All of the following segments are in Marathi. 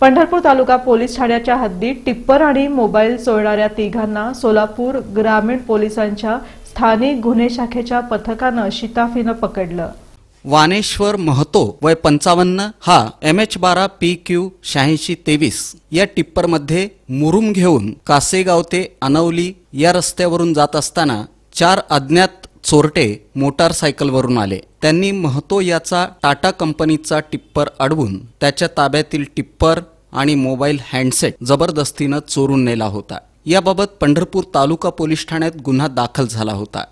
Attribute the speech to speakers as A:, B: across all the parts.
A: पंढरपूर तालुका पोलीस ठाण्याच्या हद्दीत टिप्पर आणि मोबाईल चोळणाऱ्या तिघांना सोलापूर ग्रामीण पोलिसांच्या स्थानिक गुन्हे शाखेच्या पथकानं शिताफीनं पकडलं
B: वानेश्वर महतो वय पंचावन्न हा एम एच बारा पी क्यू शहाऐंशी तेवीस या टिप्परमध्ये मुरुम घेऊन कासेगाव ते अनवली या रस्त्यावरून जात असताना चार अज्ञात चोरटे मोटारसायकलवरून आले त्यांनी महतो याचा टाटा कंपनीचा टिप्पर अडवून त्याच्या ताब्यातील टिप्पर आणि मोबाईल हँडसेट जबरदस्तीनं चोरून नेला होता याबाबत पंढरपूर तालुका पोलीस ठाण्यात गुन्हा दाखल झाला होता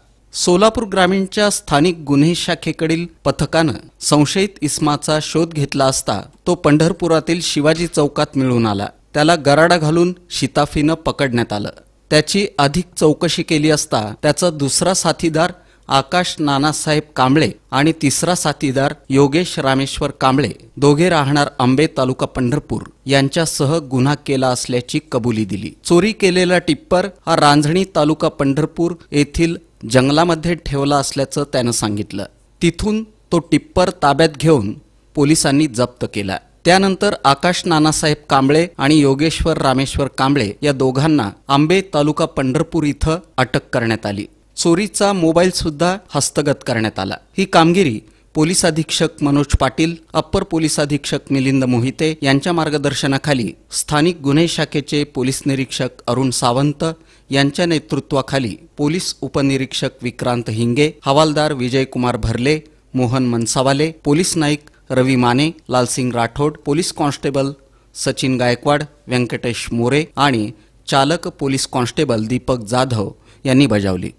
B: सोलापूर ग्रामीणच्या स्थानिक गुन्हे शाखेकडील पथकानं संशयित इस्माचा शोध घेतला असता तो पंढरपुरातील शिवाजी चौकात मिळून आला त्याला गराडा घालून शिताफीनं पकडण्यात आलं त्याची अधिक चौकशी केली असता त्याचा दुसरा साथीदार आकाश नानासाहेब कांबळे आणि तिसरा साथीदार योगेश रामेश्वर कांबळे दोघे राहणार आंबे तालुका पंढरपूर यांच्यासह गुन्हा केला असल्याची कबुली दिली चोरी केलेला टिप्पर हा रांझणी तालुका पंढरपूर येथील जंगलामध्ये ठेवला असल्याचं त्यानं सांगितलं तिथून तो टिप्पर ताब्यात घेऊन पोलिसांनी जप्त केला त्यानंतर आकाश नानासाहेब कांबळे आणि योगेश्वर रामेश्वर कांबळे या दोघांना आंबे तालुका पंढरपूर इथं अटक करण्यात आली चोरीचा मोबाईलसुद्धा हस्तगत करण्यात आला ही कामगिरी पोलीस अधीक्षक मनोज पाटील अप्पर पोलीस अधीक्षक मिलिंद मोहिते यांच्या मार्गदर्शनाखाली स्थानिक गुन्हे शाखेचे पोलीस निरीक्षक अरुण सावंत यांच्या नेतृत्वाखाली पोलीस उपनिरीक्षक विक्रांत हिंगे हवालदार विजयकुमार भरले मोहन मनसावाले पोलीस नाईक रवी माने लालसिंग राठोड पोलीस कॉन्स्टेबल सचिन गायकवाड व्यंकटेश मोरे आणि चालक पोलीस कॉन्स्टेबल दीपक जाधव यांनी बजावली